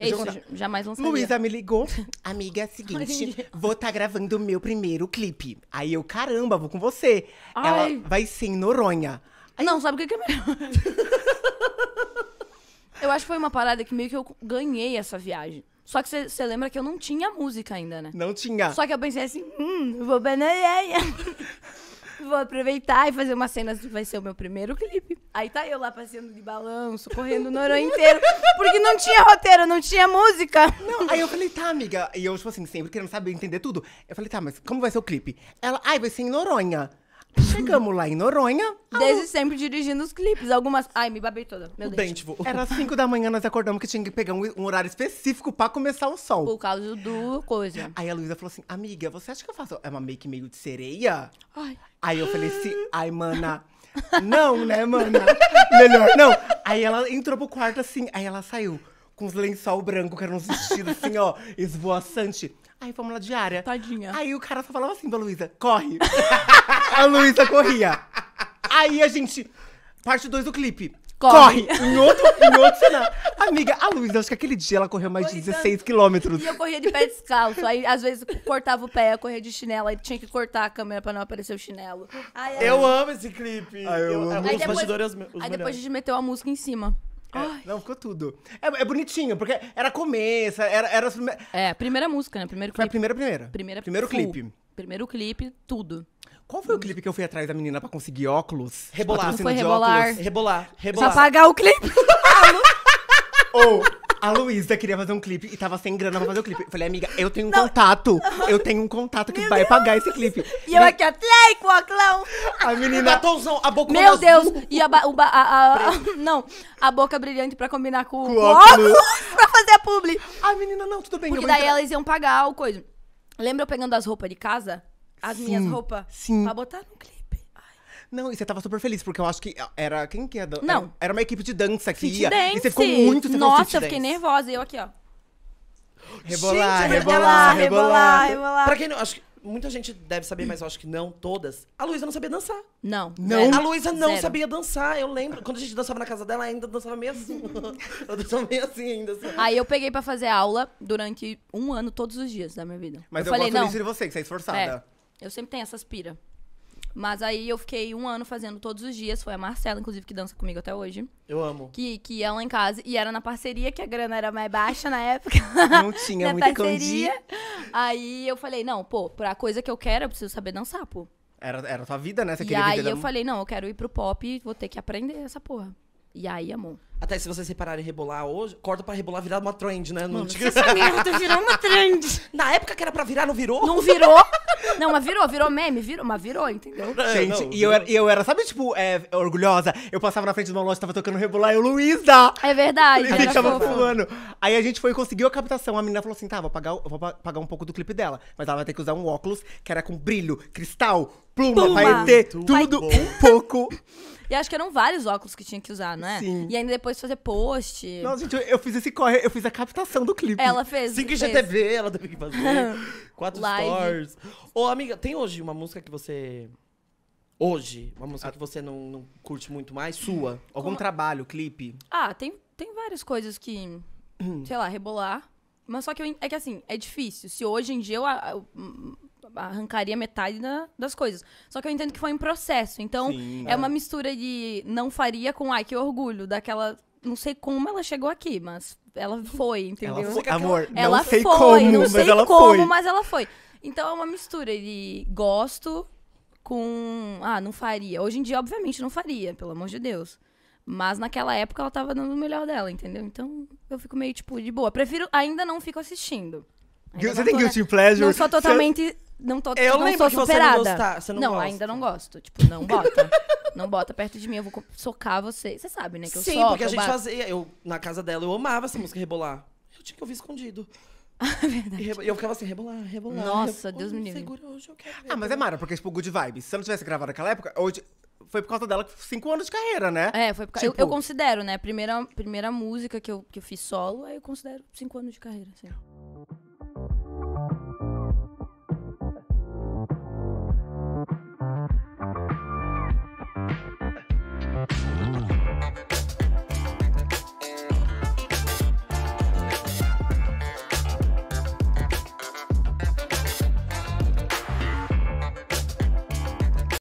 É isso, jamais lançaria. Luísa me ligou. Amiga, é seguinte, vou estar tá gravando o meu primeiro clipe. Aí eu, caramba, vou com você. Ai. Ela vai ser em Noronha. Aí não, sabe o que é melhor? eu acho que foi uma parada que meio que eu ganhei essa viagem. Só que você lembra que eu não tinha música ainda, né? Não tinha. Só que eu pensei assim, hum, vou benereia. Né? vou aproveitar e fazer umas cenas que vai ser o meu primeiro clipe. Aí tá eu lá passeando de balanço, correndo no Noronha inteiro, porque não tinha roteiro, não tinha música. Não, aí eu falei, tá, amiga. E eu, tipo assim, sempre querendo saber, entender tudo. Eu falei, tá, mas como vai ser o clipe? Ela, ai, vai ser em Noronha. Chegamos lá em Noronha. Desde sempre dirigindo os clipes. Algumas. Ai, me babei toda. Meu o dente. dente. Era 5 da manhã, nós acordamos que tinha que pegar um, um, horário específico pra começar o sol. Por causa do coisa. Aí a Luísa falou assim: Amiga, você acha que eu faço. É uma make meio de sereia? Ai. Aí eu falei assim: Ai, mana. Não, né, mana? Melhor não. Aí ela entrou pro quarto assim, aí ela saiu com os lençol branco, que eram uns vestidos assim, ó, esvoaçante. Aí fomos lá diária. Tadinha. Aí o cara só falava assim pra Luísa, corre. a Luísa corria. Aí a gente. Parte 2 do clipe. Corre. corre. Em outro, em outro cenário. Amiga, a Luísa, acho que aquele dia ela correu mais de 16 é. quilômetros. E eu corria de pé descalço. Aí, às vezes, cortava o pé, eu corria de chinelo. Aí tinha que cortar a câmera pra não aparecer o chinelo. Ai, eu amo esse clipe. Ai, eu, eu amo. Aí, depois, aí depois a gente meteu a música em cima. É, não, ficou tudo. É, é, bonitinho, porque era começo, era, era as É, a primeira música, né? Primeiro clipe. Foi a primeira, primeira. primeira Primeiro full. clipe. Primeiro clipe, tudo. Qual foi o clipe que eu fui atrás da menina pra conseguir óculos? Rebolar. Não foi rebolar. Óculos? Rebolar. Rebolar. Pra pagar o clipe. Ah, Ou... A Luísa queria fazer um clipe e tava sem grana pra fazer o clipe. Eu falei, amiga, eu tenho um não. contato. Eu tenho um contato que Meu vai Deus. pagar esse clipe. E eu aqui, Atlético, Aclão. A menina, tonzão, a boca Meu Deus, e a, a, a, a, Não, a boca brilhante pra combinar com, com o óculos. pra fazer a publi. A menina, não, tudo bem. Porque daí entrar. elas iam pagar o coisa. Lembra eu pegando as roupas de casa? As sim, minhas roupas? Sim. Pra botar no clipe. Não, e você tava super feliz, porque eu acho que ah, era. Quem que é? Não. Era uma equipe de dança aqui. Fit Dance. E você ficou muito você Nossa, eu fiquei nervosa. E eu aqui, ó. Rebolar, gente, rebolar, rebolar, rebolar, rebolar. Pra quem não. Acho que muita gente deve saber, mas eu acho que não todas. A Luísa não sabia dançar. Não. Não. A Luísa não Zero. sabia dançar. Eu lembro. Quando a gente dançava na casa dela, ainda dançava meio assim. eu dançava meio assim ainda. Sabe? Assim. Aí eu peguei pra fazer aula durante um ano, todos os dias da minha vida. Mas eu, eu falei, gosto não. de você, que você é esforçada. É, eu sempre tenho essas pira. Mas aí eu fiquei um ano fazendo todos os dias. Foi a Marcela, inclusive, que dança comigo até hoje. Eu amo. Que, que ia lá em casa. E era na parceria, que a grana era mais baixa na época. Não tinha muita parceria. Aí eu falei, não, pô, pra coisa que eu quero, eu preciso saber dançar, pô. Era, era a tua vida, né? Você e aí eu da... falei, não, eu quero ir pro pop e vou ter que aprender essa porra. E aí, amor. Até se vocês repararem rebolar hoje, corta pra rebolar virar uma trend, né? Não... Mano, essa merda virou uma trend. Na época que era pra virar, não virou? Não virou. Não, mas virou, virou meme, virou, mas virou, entendeu? É, Gente, não, e eu era, eu era, sabe, tipo, é, orgulhosa? Eu passava na frente de uma loja, tava tocando rebolar, eu, Luísa! É verdade. gente tava fumando. Aí a gente foi e conseguiu a captação. A menina falou assim: tá, vou pagar, vou pagar um pouco do clipe dela. Mas ela vai ter que usar um óculos que era com brilho, cristal, pluma, pluma. vai ter tudo, tudo um pouco e acho que eram vários óculos que tinha que usar, não é? Sim. E ainda depois fazer post. Nossa, gente, eu fiz esse corre, eu fiz a captação do clipe. Ela fez. 5 GTV, ela teve que fazer. Quatro Live. stores. Ô, amiga, tem hoje uma música que você. Hoje, uma música ah. que você não, não, curte muito mais, sua? Algum Como... trabalho, clipe? Ah, tem, tem várias coisas que. Sei lá, rebolar. Mas só que eu, é que assim, é difícil. Se hoje em dia eu, eu hum, arrancaria metade da, das coisas. Só que eu entendo que foi um processo. Então, Sim, é, é, uma mistura de não faria com ai, que orgulho, daquela. Não sei como ela chegou aqui, mas ela foi, entendeu? Ela foi, amor, ela não sei foi, como, não sei ela como, foi. mas ela foi. Então é uma mistura de gosto com. Ah, não faria. Hoje em dia, obviamente, não faria, pelo amor de Deus. Mas naquela época ela tava dando o melhor dela, entendeu? Então eu fico meio, tipo, de boa. Prefiro, ainda não fico assistindo. você tem guilty né? pleasure. Não sou totalmente não tô, eu não lembro sou superada. Você não, gostar, você não, não ainda não gosto. Tipo, não bota. não bota perto de mim, eu vou socar você. Você sabe, né? Que eu Sim, soco, porque a gente fazia. Eu, na casa dela, eu amava essa música rebolar. Eu tinha que ouvir escondido. É verdade. E eu ficava assim, rebolar, rebolar. Nossa, rebolar, Deus me livre. Segura hoje, eu quero. Ah, mas é mara, porque, tipo, good vibes. Se eu não tivesse gravado naquela época, hoje foi por causa dela cinco anos de carreira, né? É, foi por causa. Tipo... Eu, eu, considero, né? Primeira, primeira música que eu, que eu fiz solo, aí eu considero cinco anos de carreira, assim.